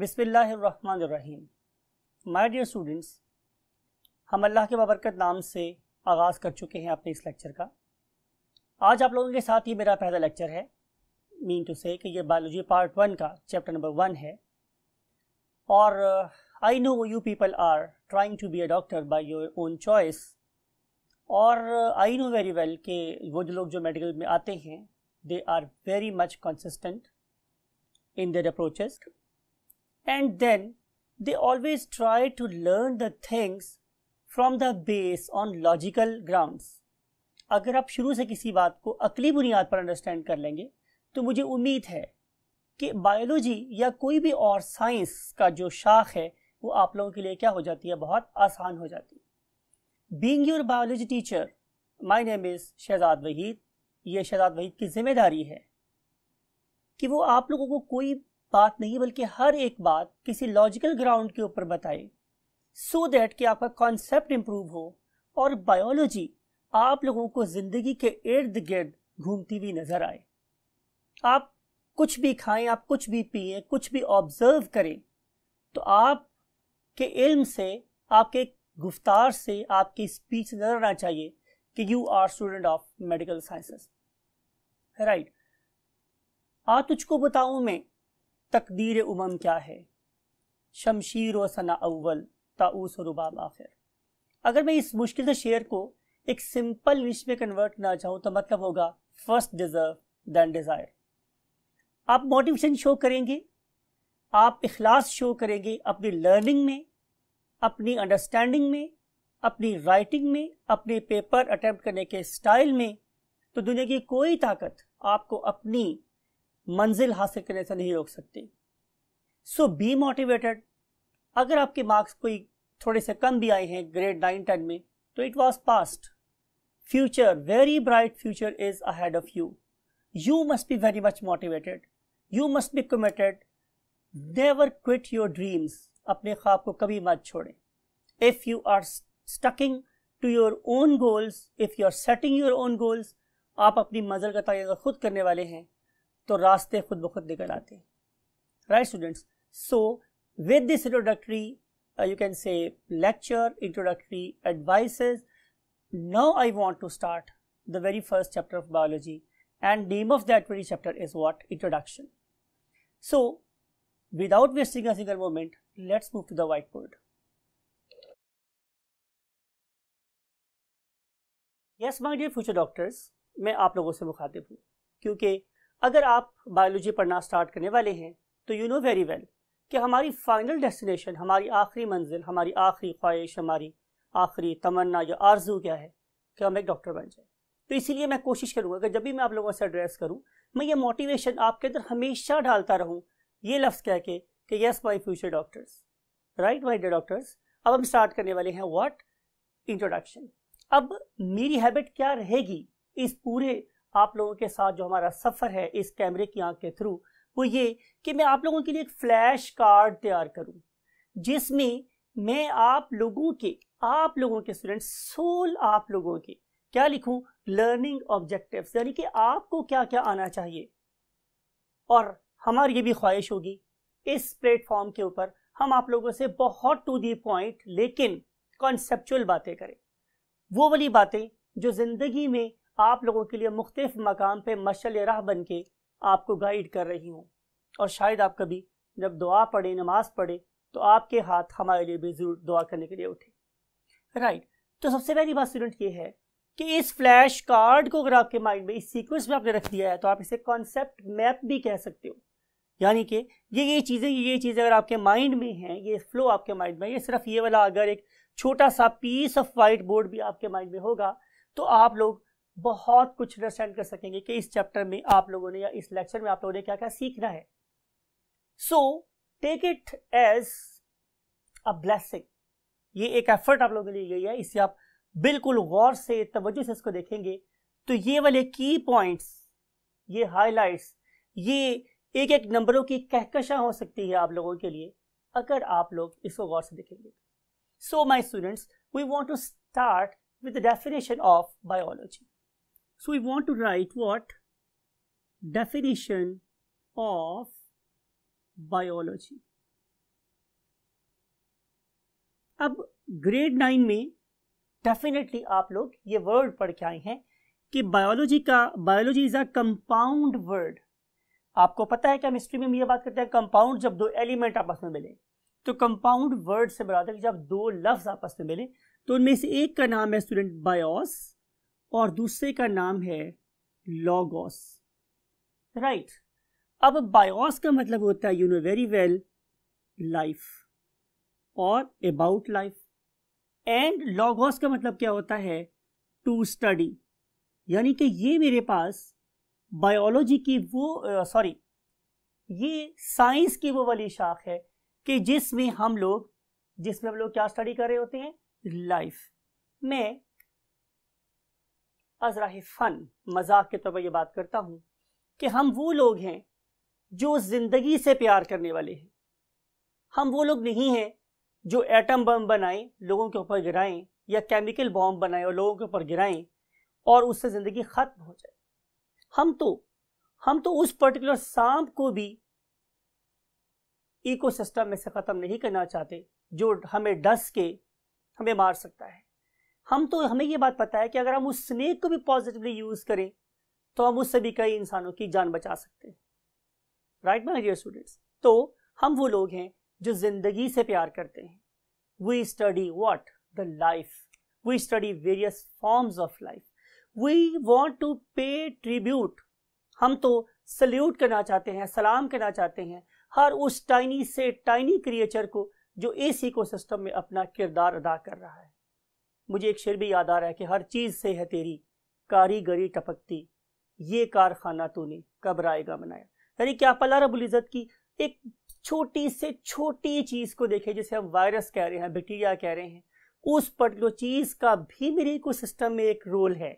बिस्मिल्लाहिर्रहमानिर्रहीम my dear students हम अल्लाह के बबरकत नाम से आगाज़ कर चुके हैं अपने इस लेक्चर का आज आप लोगों के साथ ये मेरा पहला लेक्चर है मीन टू से कि ये बायोलॉजी पार्ट वन का चैप्टर नंबर वन है और I know you people are trying to be a doctor by your own choice और आई नो वेरी वेल कि वो जो लोग जो मेडिकल में आते हैं they are very much consistent in their approaches and then they always try to learn the things from the base on logical grounds. अगर आप शुरू से किसी बात को अकली बुनियाद पर अंडरस्टैंड कर लेंगे तो मुझे उम्मीद है कि बायोलॉजी या कोई भी और साइंस का जो शाख है वो आप लोगों के लिए क्या हो जाती है बहुत आसान हो जाती है being your biology teacher my name is Shahzad Waheed ये शहजाद वहीद की जिम्मेदारी है कि वो आप लोगों को कोई बात नहीं बल्कि हर एक बात किसी लॉजिकल ग्राउंड के ऊपर बताए सो दैट कि आपका कॉन्सेप्ट इम्प्रूव हो और बायोलॉजी आप लोगों को जिंदगी के इर्द गिर्द घूमती हुई नजर आए आप कुछ भी खाएं आप कुछ भी पिए कुछ भी ऑब्जर्व करें तो आप के इल्म से आपके गुफ्तार से आपकी स्पीच नजर आना चाहिए कि you are student of medical sciences right आ तुझको बताऊं मैं तकदीर उमम क्या है शमशीर व सना अव्वल ताऊस और रुबाब आखिर अगर मैं इस मुश्किल से शेयर को एक सिंपल विश में कन्वर्ट ना चाहूँ तो मतलब होगा फर्स्ट डिजर्व दैन डिज़ायर आप मोटिवेशन शो करेंगे आप इखलास शो करेंगे अपनी लर्निंग में अपनी अंडरस्टैंडिंग में अपनी राइटिंग में अपने पेपर अटैम्प्ट करने के स्टाइल में तो दुनिया की कोई ताकत आपको अपनी मंजिल हासिल करने से नहीं रोक सकती सो बी मोटिवेटेड अगर आपके मार्क्स कोई थोड़े से कम भी आए हैं ग्रेड नाइन टेन में तो it was past future very bright future is ahead of you you must be very much motivated you must be committed never quit your dreams अपने ख्वाब को कभी मत छोड़ें if you are stucking to your own goals if you are setting your own goals आप अपनी मंजिल का तय खुद करने वाले हैं तो रास्ते खुद ब खुद निकल आते हैं right students so with this introductory you can say lecture introductory advice now I want to start the very first chapter of biology and name of that very chapter is what introduction so without wasting a single moment let's move to the white board yes my dear future doctors मैं आप लोगों से मुखातिब हूँ क्योंकि अगर आप biology पढ़ना स्टार्ट करने वाले हैं तो यू नो वेरी वेल कि हमारी फाइनल डेस्टिनेशन हमारी आखिरी मंजिल हमारी आखिरी ख्वाहिश हमारी आखिरी तमन्ना या आरजू क्या है कि हम एक डॉक्टर बन जाए तो इसीलिए मैं कोशिश करूँगा कि जब भी मैं आप लोगों से एड्रेस करूँ मैं ये मोटिवेशन आपके अंदर हमेशा डालता रहूँ ये लफ्ज़ कह के कि yes my future doctors right my dear doctors अब हम स्टार्ट करने वाले हैं वॉट इंट्रोडक्शन अब मेरी हैबिट क्या रहेगी इस पूरे आप लोगों के साथ जो हमारा सफ़र है इस कैमरे की आंख के थ्रू वो ये कि मैं आप लोगों के लिए एक फ्लैश कार्ड तैयार करूँ जिसमें मैं आप लोगों के आप लोगों के स्टूडेंट सोल आप लोगों के क्या लिखूं लर्निंग ऑब्जेक्टिव्स यानी कि आपको क्या क्या आना चाहिए और हमारी ये भी ख्वाहिश होगी इस प्लेटफॉर्म के ऊपर हम आप लोगों से बहुत टू दी पॉइंट लेकिन कॉन्सेप्चुअल बातें करें वो वाली बातें जो ज़िंदगी में आप लोगों के लिए मुख्तफ मकाम पर मशल राह बन के आपको गाइड कर रही हूँ और शायद आप कभी जब दुआ पढ़े नमाज पढ़े तो आपके हाथ हमारे लिए भी ज़रूर दुआ करने के लिए उठे राइट तो सबसे पहली बात स्टूडेंट ये है कि इस फ्लैश कार्ड को अगर आपके माइंड में इस सीक्वेंस में आपने रख दिया है तो आप इसे कॉन्सेप्ट मैप भी कह सकते हो यानी कि ये ये चीज़ें ये चीज़ें अगर आपके माइंड में हैं ये फ्लो आपके माइंड में ये सिर्फ ये वाला अगर एक छोटा सा पीस ऑफ वाइट बोर्ड भी आपके माइंड में होगा तो आप लोग बहुत कुछ अंडरस्टैंड कर सकेंगे कि इस चैप्टर में आप लोगों ने या इस लेक्चर में आप लोगों ने क्या क्या सीखना है so take it as a blessing ये एक एफर्ट आप लोगों के लिए गई है इसे आप बिल्कुल गौर से तवज्जो से इसको देखेंगे तो ये वाले की पॉइंट्स ये हाईलाइट्स ये एक एक नंबरों की कहकशा हो सकती है आप लोगों के लिए अगर आप लोग इसको गौर से देखेंगे so my students we want to start with the definition of biology So we want to write what? Definition of biology. अब ग्रेड नाइन में डेफिनेटली आप लोग ये वर्ड पढ़ के आए हैं कि बायोलॉजी का biology is a compound word आपको पता है केमिस्ट्री में हम ये बात करते हैं कंपाउंड जब दो एलिमेंट आपस में मिले तो कंपाउंड वर्ड से बराबर जब दो लफ्ज आपस में मिले तो उनमें से एक का नाम है स्टूडेंट बायोस और दूसरे का नाम है लॉगोस राइट right. अब बायोस का मतलब होता है you know very well life और अबाउट लाइफ एंड लॉगोस का मतलब क्या होता है टू स्टडी यानी कि ये मेरे पास बायोलॉजी की वो सॉरी ये साइंस की वो वाली शाख है कि जिसमें हम लोग जिसमें हम लोग क्या स्टडी कर रहे होते हैं लाइफ मैं अजरा फ़न मजाक के तौर पर यह बात करता हूँ कि हम वो लोग हैं जो ज़िंदगी से प्यार करने वाले हैं हम वो लोग नहीं हैं जो एटम बम बनाएं लोगों के ऊपर गिराएं या केमिकल बॉम्ब बनाएं और लोगों के ऊपर गिराएं और उससे ज़िंदगी ख़त्म हो जाए हम तो हम तो उस पर्टिकुलर सांप को भी इकोसिस्टम में से ख़त्म नहीं करना चाहते जो हमें डस के हमें मार सकता है हम तो हमें ये बात पता है कि अगर हम उस स्नेक को भी पॉजिटिवली यूज करें तो हम उससे भी कई इंसानों की जान बचा सकते हैं राइट माई डियर स्टूडेंट्स तो हम वो लोग हैं जो जिंदगी से प्यार करते हैं we study what the life we study various forms of life we want to pay tribute हम तो सल्यूट करना चाहते हैं सलाम करना चाहते हैं हर उस टाइनी से टाइनी क्रिएचर को जो इस इकोसिस्टम में अपना किरदार अदा कर रहा है मुझे एक शेर भी याद आ रहा है कि हर चीज़ से है तेरी कारीगरी टपकती ये कारखाना तूने कब रायगा बनाया यानी क्या पला इज़्ज़त की एक छोटी से छोटी चीज़ को देखे जिसे हम वायरस कह रहे हैं बैक्टीरिया कह रहे हैं उस पर्टिकुलर चीज़ का भी मेरे इको सिस्टम में एक रोल है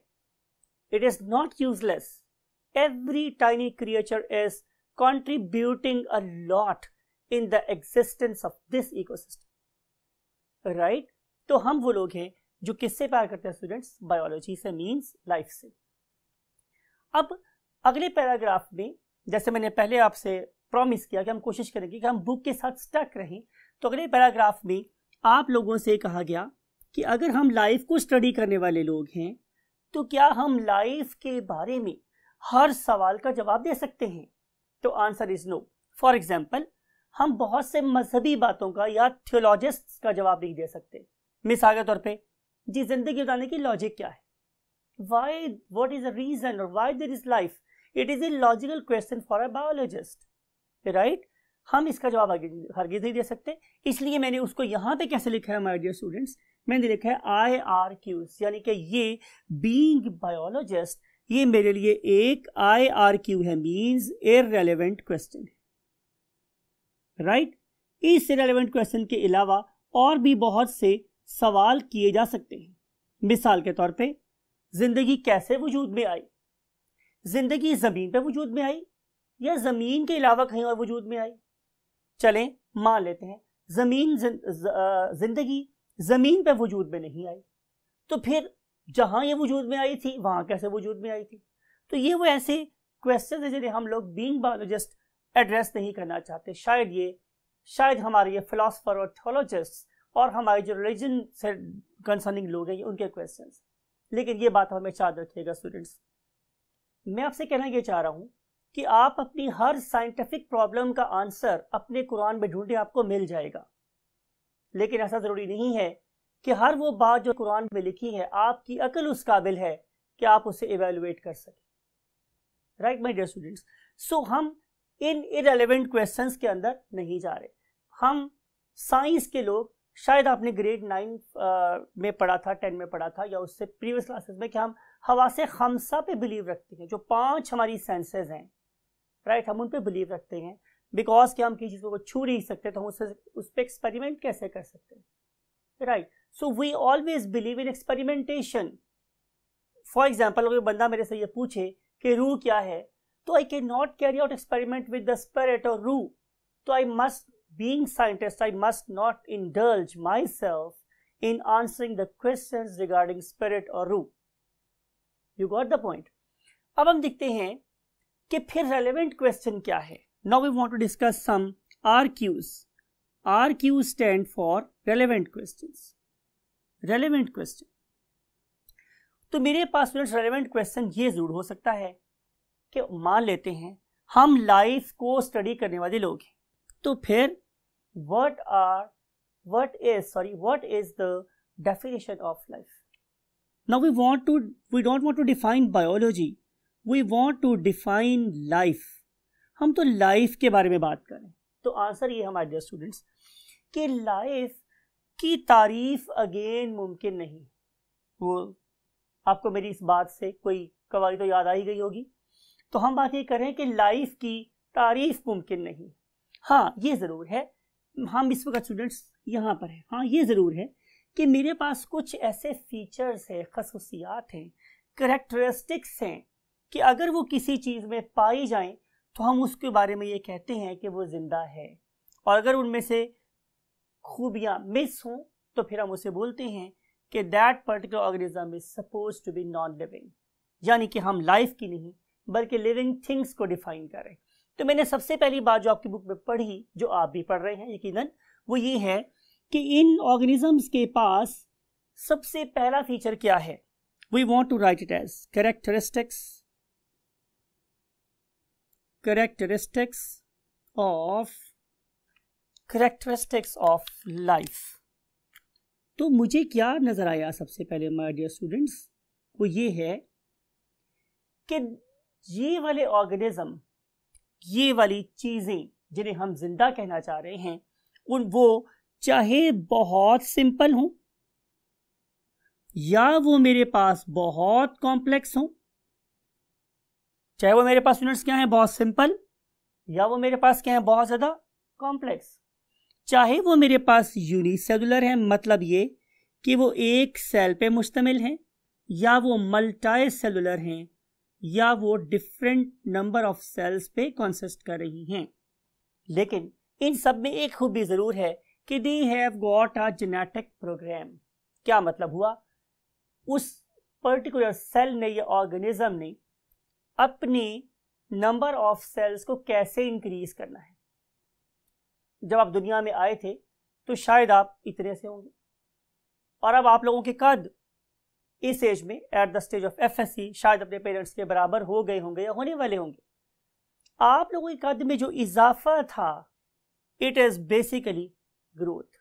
it is not useless every tiny creature is contributing a lot in the existence of this ecosystem right तो हम वो लोग हैं जो किससे प्यार करते हैं स्टूडेंट्स बायोलॉजी से मीन्स लाइफ से अब अगले पैराग्राफ में जैसे मैंने पहले आपसे प्रॉमिस किया कि हम कोशिश करेंगे कि हम बुक के साथ स्टक रहें तो अगले पैराग्राफ में आप लोगों से कहा गया कि अगर हम लाइफ को स्टडी करने वाले लोग हैं तो क्या हम लाइफ के बारे में हर सवाल का जवाब दे सकते हैं तो answer is no for example हम बहुत से मजहबी बातों का या थियोलॉजिस्ट का जवाब नहीं दे सकते मिसाल के तौर पर जी जिंदगी उतारने की लॉजिक क्या है why what is a reason और why there is life it is a logical question for a biologist right हम इसका जवाब आगे हरगिज नहीं दे सकते इसलिए मैंने उसको यहाँ पे कैसे लिखा है माई डियर स्टूडेंट्स मैंने लिखा है आई आर क्यूज यानी कि ये बींग बायोलॉजिस्ट ये मेरे लिए एक आई आर क्यू है means a relevant question right इस रेलिवेंट क्वेश्चन के अलावा और भी बहुत से सवाल किए जा सकते हैं मिसाल के तौर पे जिंदगी कैसे वजूद में आई जिंदगी जमीन पे वजूद में आई या जमीन के अलावा कहीं और वजूद में आई चलें मान लेते हैं जमीन जिंदगी जमीन पे वजूद में नहीं आई तो फिर जहां ये वजूद में आई थी वहां कैसे वजूद में आई थी तो ये वो ऐसे क्वेश्चन है जिन्हें हम लोग बींग बायोलॉजिस्ट एड्रेस नहीं करना चाहते शायद ये शायद हमारे ये फिलासफर और थोलॉजिस्ट और हमारे जो रिलीजन से कंसर्निंग लोग हैं उनके क्वेश्चन लेकिन ये बात हमेशा याद रखिएगा स्टूडेंट्स मैं आपसे कहना ये चाह रहा हूँ कि आप अपनी हर साइंटिफिक प्रॉब्लम का आंसर अपने कुरान में ढूंढे आपको मिल जाएगा लेकिन ऐसा ज़रूरी नहीं है कि हर वो बात जो कुरान में लिखी है आपकी अकल उस काबिल है कि आप उसे इवेलुएट कर सकें right my dear students so हम इन इरेलीवेंट क्वेश्चन के अंदर नहीं जा रहे हम साइंस के लोग शायद आपने ग्रेड नाइन uh, में पढ़ा था टेन में पढ़ा था या उससे प्रीवियस क्लासेस में कि हम हवा से खमसा पे बिलीव रखते हैं जो पांच हमारी सेंसेस हैं राइट हम उन पे बिलीव रखते हैं बिकॉज कि हम किसी चीज़ को छू नहीं सकते तो हम उससे उस पर एक्सपेरिमेंट कैसे कर सकते हैं right so we always believe in experimentation for example अगर बंदा मेरे से ये पूछे कि रू क्या है तो I can not carry out experiment with the spirit और रू तो I must being scientist, I must not indulge myself in answering the questions regarding spirit or रूह यू गॉट द पॉइंट अब हम देखते हैं कि फिर रेलिवेंट क्वेश्चन क्या है now we want to discuss some R Qs R Q stand for relevant question relevant question तो मेरे पास स्टूडेंट्स रेलिवेंट क्वेश्चन ये जरूर हो सकता है कि मान लेते हैं हम लाइफ को स्टडी करने वाले लोग हैं तो फिर what are what is sorry what is the definition of life now we want to we don't want to define biology we want to define life हम तो लाइफ के बारे में बात करें तो आंसर ये हमारे डियर स्टूडेंट्स कि लाइफ की तारीफ अगेन मुमकिन नहीं वो आपको मेरी इस बात से कोई कवाली तो याद आ ही गई होगी तो हम बात ये करें कि लाइफ की तारीफ मुमकिन नहीं हाँ ये ज़रूर है हम इस वक्त स्टूडेंट्स यहाँ पर है हाँ ये ज़रूर है कि मेरे पास कुछ ऐसे फीचर्स हैं खसूसियात हैं करेक्टरिस्टिक्स हैं कि अगर वो किसी चीज़ में पाई जाए तो हम उसके बारे में ये कहते हैं कि वो ज़िंदा है और अगर उनमें से खूबियाँ मिस हों तो फिर हम उसे बोलते हैं कि that particular organism is suppose to be non living यानी कि हम लाइफ की नहीं बल्कि लिविंग थिंग्स को डिफाइन करें तो मैंने सबसे पहली बात जो आपकी बुक में पढ़ी जो आप भी पढ़ रहे हैं यकीनन वो ये है कि इन ऑर्गेनिजम्स के पास सबसे पहला फीचर क्या है we want to write it as characteristics characteristics of characteristics of life तो मुझे क्या नज़र आया सबसे पहले माय डियर स्टूडेंट्स वो ये है कि ये वाले ऑर्गेनिज्म ये वाली चीज़ें जिन्हें हम जिंदा कहना चाह रहे हैं उन वो चाहे बहुत सिंपल हों या वो मेरे पास बहुत कॉम्प्लेक्स हों चाहे वो मेरे पास यूनिट्स क्या हैं बहुत सिंपल या वो मेरे पास क्या है बहुत ज़्यादा कॉम्प्लेक्स चाहे वो मेरे पास यूनिसेलुलर है मतलब ये कि वो एक सेल पे मुश्तमिल हैं या वो मल्टाई सेलुलर हैं या वो डिफरेंट नंबर ऑफ सेल्स पे कंसिस्ट कर रही हैं लेकिन इन सब में एक खूबी ज़रूर है कि they have got a genetic program क्या मतलब हुआ उस पर्टिकुलर सेल ने या ऑर्गेनिज्म ने अपनी नंबर ऑफ सेल्स को कैसे इंक्रीज करना है जब आप दुनिया में आए थे तो शायद आप इतने से होंगे और अब आप लोगों के कद इस एज में at the stage of F शायद अपने पेरेंट्स के बराबर हो गए होंगे या होने वाले होंगे आप लोगों के कद में जो इजाफा था इट इज बेसिकली ग्रोथ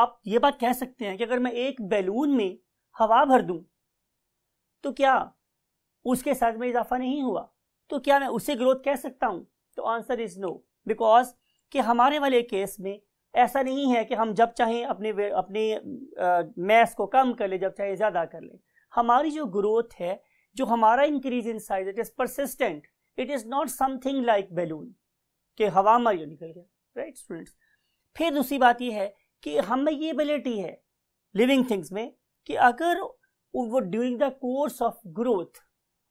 आप ये बात कह सकते हैं कि अगर मैं एक बैलून में हवा भर दूं तो क्या उसके साथ में इजाफा नहीं हुआ तो क्या मैं उसे ग्रोथ कह सकता हूं तो आंसर इज नो बिकॉज कि हमारे वाले केस में ऐसा नहीं है कि हम जब चाहें अपने अपने मैथ को कम कर लें जब चाहें ज़्यादा कर लें हमारी जो ग्रोथ है जो हमारा increase in size it is persistent it is not something like balloon कि हवा में ये निकल गया राइट स्टूडेंट्स फिर दूसरी बात यह है कि हमें ये एबिलिटी है लिविंग थिंग्स में कि अगर वो during the course of growth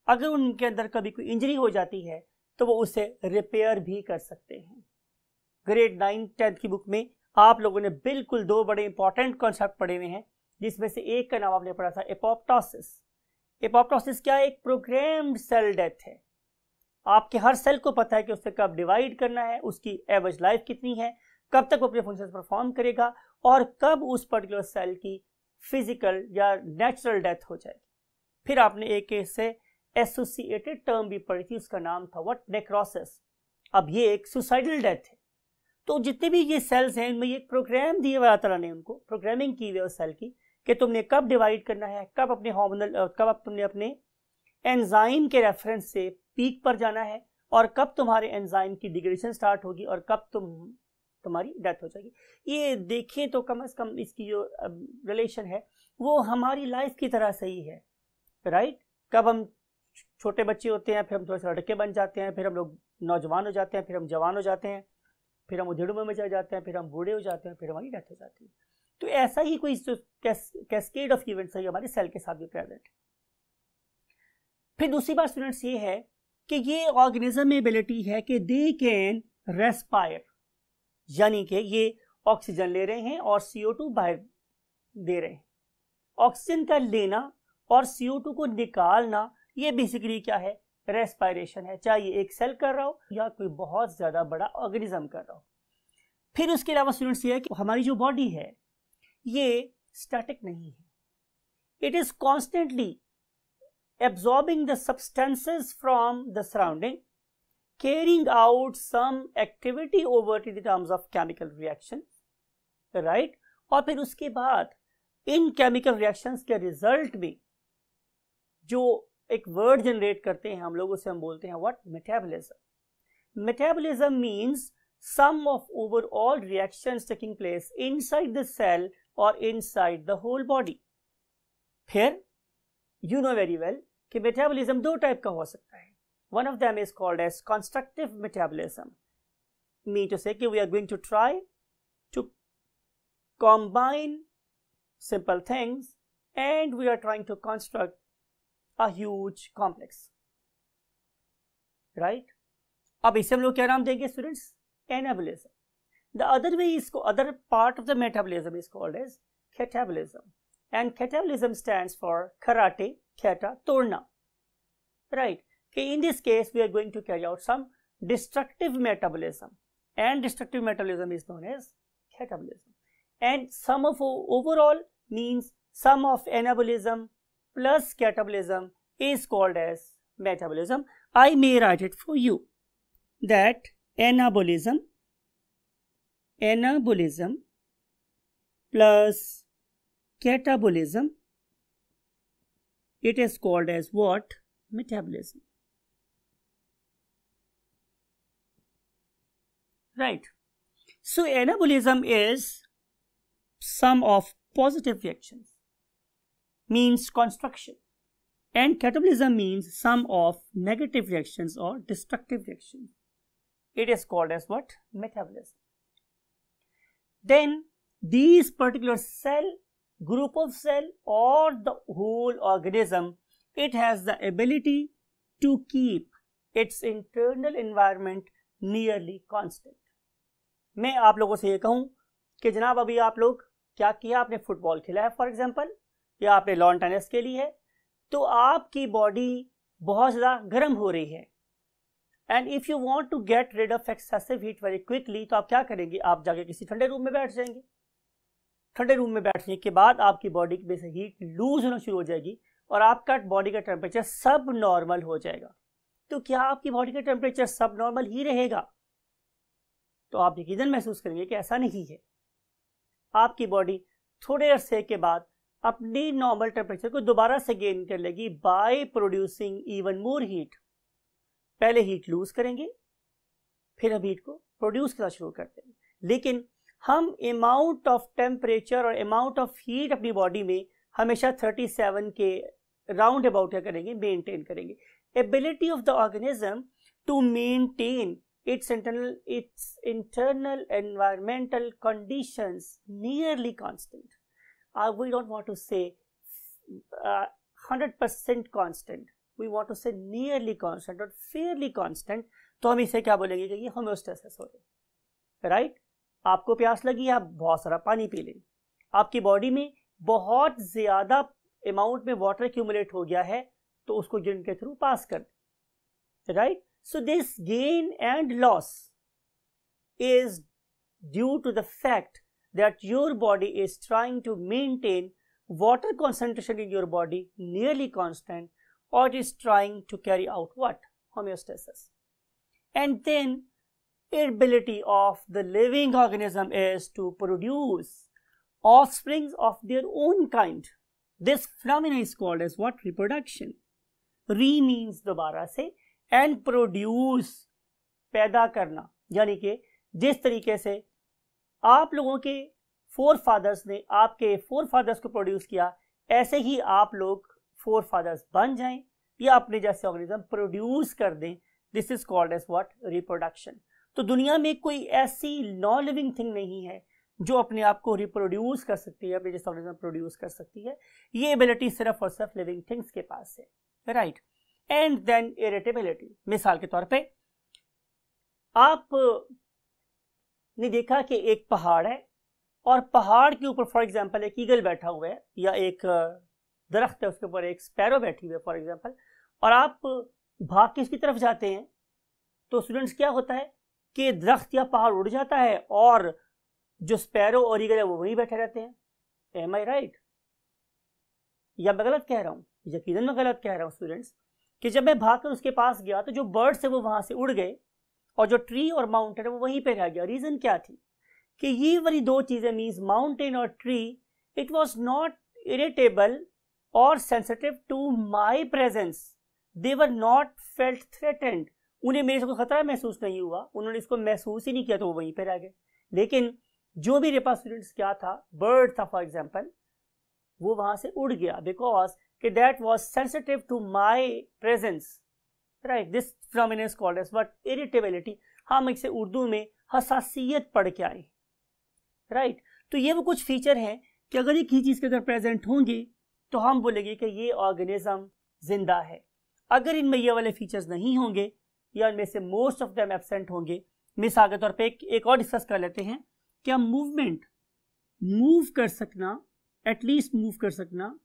अगर उनके अंदर कभी कोई इंजरी हो जाती है तो वो उसे रिपेयर भी कर सकते हैं ग्रेड नाइन टेंथ की बुक में आप लोगों ने बिल्कुल दो बड़े इंपॉर्टेंट कॉन्सेप्ट पढ़े हुए हैं जिसमें से एक का नाम आपने पढ़ा था एपोप्टोसिस एपोप्टोसिस क्या एक प्रोग्राम्ड सेल डेथ है आपके हर सेल को पता है कि उससे कब डिवाइड करना है उसकी एवरेज लाइफ कितनी है कब तक वो अपने फंक्शन परफॉर्म करेगा और कब उस पर्टिकुलर सेल की फिजिकल या नेचुरल डेथ हो जाएगी फिर आपने एक से एसोसिएटेड टर्म भी पढ़ी थी उसका नाम था व्हाट नेक्रोसिस अब ये एक सुसाइडल डेथ है तो जितने भी ये सेल्स हैं इनमें ये प्रोग्राम दिए हुआ अल्लाह ने उनको प्रोग्रामिंग की हुई है उस सेल की कि तुमने कब डिवाइड करना है कब अपने हॉर्मोनल कब अब तुमने अपने एंजाइम के रेफरेंस से पीक पर जाना है और कब तुम्हारे एंजाइम की डिग्रेडेशन स्टार्ट होगी और कब तुम तुम्हारी डेथ हो जाएगी ये देखें तो कम अज़ कम इसकी जो रिलेशन है वो हमारी लाइफ की तरह सही है राइट कब हम छोटे बच्चे होते हैं फिर हम थोड़े से लड़के बन जाते हैं फिर हम लोग नौजवान हो जाते हैं फिर हम जवान हो जाते हैं फिर हम उधेड़ों में चले जाते हैं फिर हम बूढ़े हो जाते हैं फिर हमारी डेथ हो जाती है तो ऐसा ही कोई जो कैस्केड ऑफ इवेंट्स है हमारे सेल के साथ भी प्रेजेंट है फिर दूसरी बात स्टूडेंट्स ये है कि ये ऑर्गेनिज्म में एबिलिटी है कि दे कैन रेस्पायर यानी कि ये ऑक्सीजन ले रहे हैं और सीओ टू बाहर दे रहे हैं ऑक्सीजन का लेना और सीओ टू को निकालना ये बेसिकली क्या है रेस्पायरेशन है चाहे एक सेल कर रहा हो या कोई बहुत ज़्यादा बड़ा ऑर्गेनिज्म कर रहा हो फिर उसके अलावा स्टूडेंट्स ये है कि हमारी जो बॉडी है ये स्टैटिक नहीं है it is constantly absorbing the substances from the surrounding carrying out some activity over in terms of chemical reaction right और फिर उसके बाद इन केमिकल रिएक्शंस के रिजल्ट में जो एक वर्ड जनरेट करते हैं हम लोग उसे हम बोलते हैं what metabolism metabolism means sum of overall reactions taking place inside the cell और इनसाइड द होल बॉडी फिर यू नो वेरी वेल कि मेटाबॉलिज्म दो टाइप का हो सकता है one of them is called as constructive metabolism mean to say we are going to try to combine simple things and we are trying to construct a huge complex right अब इसे हम लोग क्या नाम देंगे students anabolism the other way इसको other part of the metabolism is called as catabolism and right in this case we are going to carry out some destructive metabolism and destructive metabolism is known as catabolism and sum of overall means sum of anabolism plus catabolism is called as metabolism. I may write it for you that anabolism, anabolism plus catabolism, it is called as what? Metabolism. Right. So anabolism is sum of positive reactions means construction and catabolism means sum of negative reactions or destructive reactions. It is called as what? Metabolism. Then these particular cell, group of cell or the whole organism, it has the ability to keep its internal environment nearly constant. मैं आप लोगों से ये कहूँ कि जनाब अभी आप लोग क्या किया आपने फुटबॉल खेला है फॉर या आपने लॉन टेनिस लिए है तो आपकी बॉडी बहुत ज़्यादा गर्म हो रही है and if you want to get rid of excessive heat very quickly तो आप क्या करेंगे आप जाके किसी ठंडे रूम में बैठ जाएंगे ठंडे रूम में बैठने के बाद आपकी बॉडी में से हीट लूज होना शुरू हो जाएगी और आपका बॉडी का टेम्परेचर सब नॉर्मल हो जाएगा तो क्या आपकी बॉडी का टेम्परेचर सब नॉर्मल ही रहेगा तो आप यकीन महसूस करेंगे कि ऐसा नहीं है आपकी बॉडी थोड़े अरसे के बाद अपनी नॉर्मल टेम्परेचर को दोबारा से गेन कर लेगी by producing even more heat पहले हीट लूज करेंगे फिर हम हीट को प्रोड्यूस करना शुरू कर देंगे लेकिन हम अमाउंट ऑफ टेम्परेचर और अमाउंट ऑफ हीट अपनी बॉडी में हमेशा 37 के राउंड अबाउट करेंगे मेंटेन करेंगे ability of the organism to maintain its internal its internal environmental conditions nearly constant uh, we don't want to say 100% uh, constant we want to say nearly constant or fairly constant तो हम इसे क्या बोलेंगे कि ये homeostasis हो गई right आपको प्यास लगी आप बहुत सारा पानी पी लें आपकी बॉडी में बहुत ज़्यादा अमाउंट में वाटर एक्यूमुलेट हो गया है तो उसको जिन के थ्रू पास कर दें right so this gain and loss is due to the fact that your body is trying to maintain water concentration in your body nearly constant or it is trying to carry out what? Homeostasis. And then ability of the living organism is to produce offsprings of their own kind. This phenomenon is called as what? Reproduction. Re means dobara se and produce पैदा करना यानी कि जिस तरीके से आप लोगों के फोर फादर्स ने आपके फोर फादर्स को प्रोड्यूस किया ऐसे ही आप लोग फोर फादर्स बन जाएं या अपने जैसे ऑर्गेनिज्म प्रोड्यूस कर दें this is called as what reproduction तो दुनिया में कोई ऐसी नॉन लिविंग थिंग नहीं है जो अपने आप को रिप्रोड्यूस कर सकती है अपने जैसे ऑर्गेनिज्म प्रोड्यूस कर सकती है ये एबिलिटी सिर्फ और सिर्फ लिविंग थिंग्स के पास है राइट एंड देन इरेटेबिलिटी मिसाल के तौर पर आप ने देखा कि एक पहाड़ है और पहाड़ के ऊपर फॉर एग्जांपल एक ईगल बैठा हुआ है या एक दरख्त है उसके ऊपर एक स्पैरो बैठी हुई है फॉर एग्जांपल और आप भाग के उसकी तरफ जाते हैं तो स्टूडेंट्स क्या होता है कि दरख्त या पहाड़ उड़ जाता है और जो स्पैरो और ईगल है वो वहीं बैठे रहते हैं एम आई राइट या मैं गलत कह रहा हूँ यकीन मैं गलत कह रहा हूँ स्टूडेंट्स कि जब मैं भागकर उसके पास गया तो जो बर्ड्स है वो वहाँ से उड़ गए और जो ट्री और माउंटेन है वो वहीं पे रह गया रीज़न क्या थी कि ये वाली दो चीज़ें मीन्स माउंटेन और tree it was not irritable और sensitive to my presence they were not felt threatened उन्हें मेरे से कोई खतरा महसूस नहीं हुआ उन्होंने इसको महसूस ही नहीं किया तो वो वहीं पर रह गए लेकिन जो भी रेपा स्टूडेंट्स क्या था बर्ड था फॉर एग्जाम्पल वो वहां से उड़ गया बिकॉज कि that was sensitive to my presence right this phenomena called as irritability हम इसे उर्दू में हसासीत पढ़ के आए राइट right? तो ये वो कुछ फीचर हैं कि अगर एक ही चीज़ के अंदर प्रेजेंट होंगे तो हम बोलेंगे कि ये ऑर्गेनिज्म जिंदा है अगर इनमें ये वाले फीचर्स नहीं होंगे या इनमें से मोस्ट ऑफ देम एबसेंट होंगे मिसाल के तौर पर एक, एक और डिस्कस कर लेते हैं कि हम मूवमेंट मूव कर सकना एटलीस्ट मूव कर सकना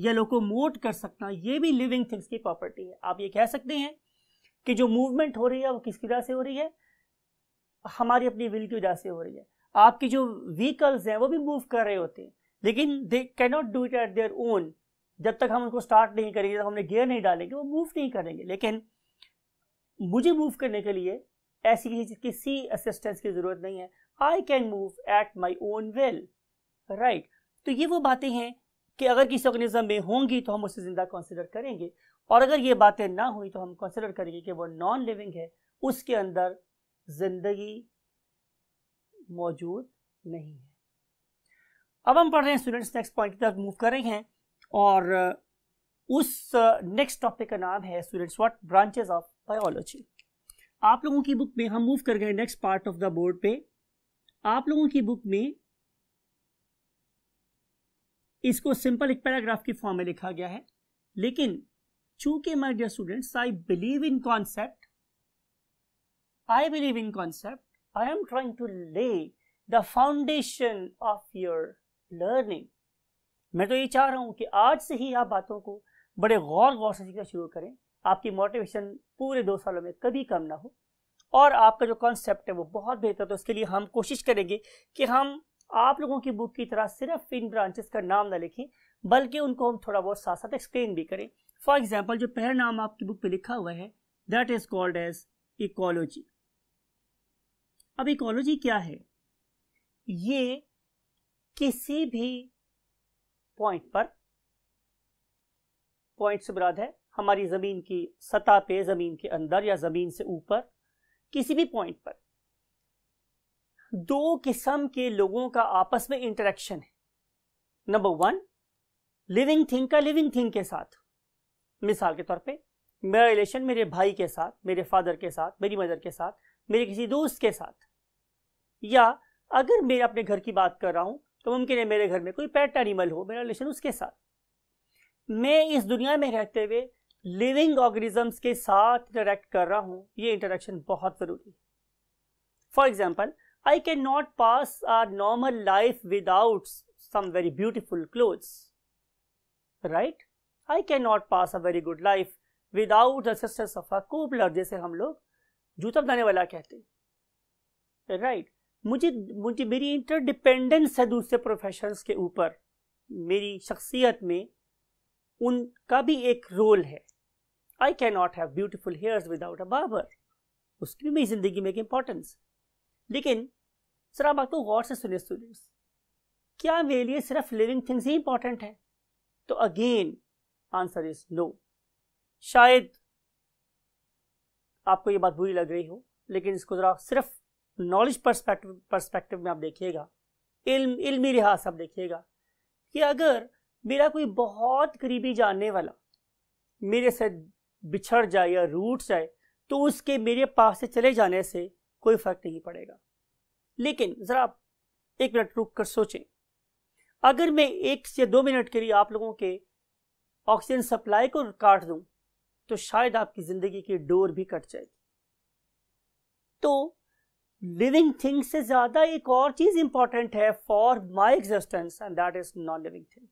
या लोकोमोट कर सकना ये भी लिविंग थिंग्स की प्रॉपर्टी है आप ये कह सकते हैं कि जो मूवमेंट हो रही है वो किसकी वजह से हो रही है हमारी अपनी विल की वजह से हो रही है आपकी जो व्हीकल्स हैं वो भी मूव कर रहे होते हैं लेकिन they cannot do it at their own जब तक हम उनको स्टार्ट नहीं करेंगे जब हमने गियर नहीं डालेंगे वो मूव नहीं करेंगे लेकिन मुझे मूव करने के लिए ऐसी किसी किसी असिस्टेंस की ज़रूरत नहीं है I can move at my own will right तो ये वो बातें हैं कि अगर किसी ऑर्गेनिज्म में होंगी तो हम उसे ज़िंदा कंसिडर करेंगे और अगर ये बातें ना हुई तो हम कंसिडर करेंगे कि वो नॉन लिविंग है उसके अंदर ज़िंदगी मौजूद नहीं है अब हम पढ़ रहे हैं स्टूडेंट्स नेक्स्ट पॉइंट की तरफ मूव कर रहे हैं और उस नेक्स्ट टॉपिक का नाम है students what branches of biology आप लोगों की बुक में हम मूव कर गए next part of the board पे आप लोगों की बुक में इसको सिंपल एक पैराग्राफ की फॉर्म में लिखा गया है लेकिन चूंकि my dear students I believe in concept I believe in concept I am trying to lay the foundation of your learning मैं तो ये चाह रहा हूं कि आज से ही आप बातों को बड़े गौर गौर से सीखना शुरू करें आपकी मोटिवेशन पूरे दो सालों में कभी कम ना हो और आपका जो कॉन्सेप्ट है वो बहुत बेहतर तो उसके लिए हम कोशिश करेंगे कि हम आप लोगों की बुक की तरह सिर्फ इन ब्रांचेस का नाम ना लिखें बल्कि उनको हम थोड़ा बहुत साथ साथ एक्सप्लेन भी करें फॉर एग्जाम्पल जो पहला नाम आपकी बुक पे लिखा हुआ है that is called as ecology अब इकोलॉजी क्या है ये किसी भी पॉइंट पर पॉइंट से बराद है हमारी ज़मीन की सतह पे ज़मीन के अंदर या ज़मीन से ऊपर किसी भी पॉइंट पर दो किस्म के लोगों का आपस में इंटरेक्शन है नंबर वन लिविंग थिंग का लिविंग थिंग के साथ मिसाल के तौर पे मेरा रिलेशन मेरे भाई के साथ मेरे फादर के साथ मेरी मदर के साथ मेरे किसी दोस्त के साथ या अगर मैं अपने घर की बात कर रहा हूं तो मुमकिन है मेरे घर में कोई पेट एनिमल हो मेरा रिलेशन उसके साथ मैं इस दुनिया में रहते हुए लिविंग ऑर्गेनिजम्स के साथ इंटरेक्ट कर रहा हूं ये इंटरेक्शन बहुत ज़रूरी है for example I cannot pass our normal life without some very beautiful clothes. Right? I cannot pass a very good life without assistance of a cobbler जैसे हम लोग जूता बनाने वाला कहते हैं राइट right. मुझे मुझे मेरी इंटरडिपेंडेंस है दूसरे प्रोफेशंस के ऊपर मेरी शख्सियत में उनका भी एक रोल है I can not have beautiful hairs without a barber उसकी भी मेरी जिंदगी में एक इम्पोर्टेंस लेकिन सर आप बात गौर से सुने स्टूडेंट्स क्या मेरे लिए सिर्फ लिविंग थिंग्स ही इंपॉर्टेंट है तो अगेन आंसर इज नो शायद आपको ये बात बुरी लग रही हो लेकिन इसको ज़रा सिर्फ नॉलेज परस्पेक्टिव परस्पेक्टिव में आप देखिएगा इल्म इल्मी लिहाज आप देखिएगा कि अगर मेरा कोई बहुत करीबी जानने वाला मेरे से बिछड़ जाए या रूठ जाए तो उसके मेरे पास से चले जाने से कोई फर्क नहीं पड़ेगा लेकिन जरा आप एक मिनट रुक कर सोचें अगर मैं एक से दो मिनट के लिए आप लोगों के ऑक्सीजन सप्लाई को काट दूं तो शायद आपकी जिंदगी की डोर भी कट जाएगी तो लिविंग थिंग से ज्यादा एक और चीज इंपॉर्टेंट है for my existence and that is non living thing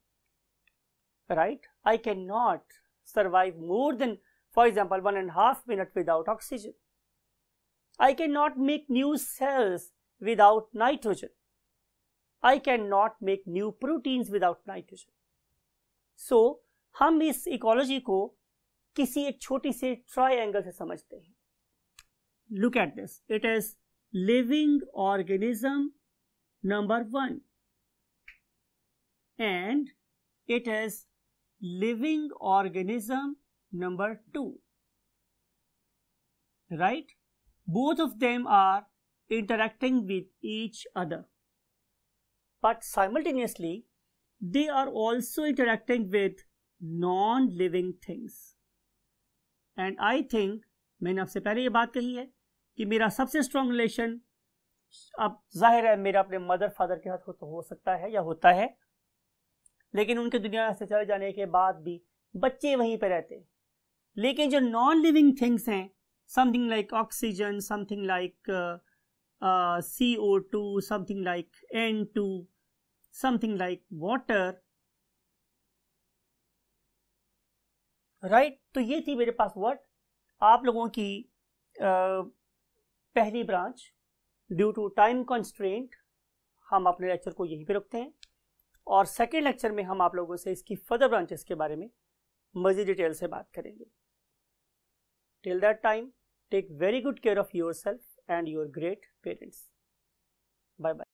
right I can not survive more than for example one and half minute without oxygen I cannot make new cells without nitrogen. I cannot make new proteins without nitrogen. so, ham इस ecology को किसी एक छोटी से triangle से समझते हैं look at this it is living organism number one it is living organism number 2 right Both of them are interacting with each other. But simultaneously, they are also interacting with non-living things. And I think मैंने आपसे पहले ये बात कही है कि मेरा सबसे स्ट्रॉन्ग रिलेशन अब जाहिर है मेरा अपने मदर फादर के साथ हो तो हो सकता है या होता है लेकिन उनके दुनिया से चले जाने के बाद भी बच्चे वहीं पर रहते लेकिन जो नॉन लिविंग थिंग्स हैं something like oxygen, something like uh, uh, CO2, something like N2, something like water. Right right? तो ये थी मेरे पास वर्ड आप लोगों की आ, uh, पहली branch due to time constraint हम अपने लेक्चर को यहीं पे रखते हैं और सेकेंड लेक्चर में हम आप लोगों से इसकी फर्दर ब्रांचेस के बारे में मज़ीद डिटेल से बात करेंगे till that time Take very good care of yourself and your great parents. Bye bye.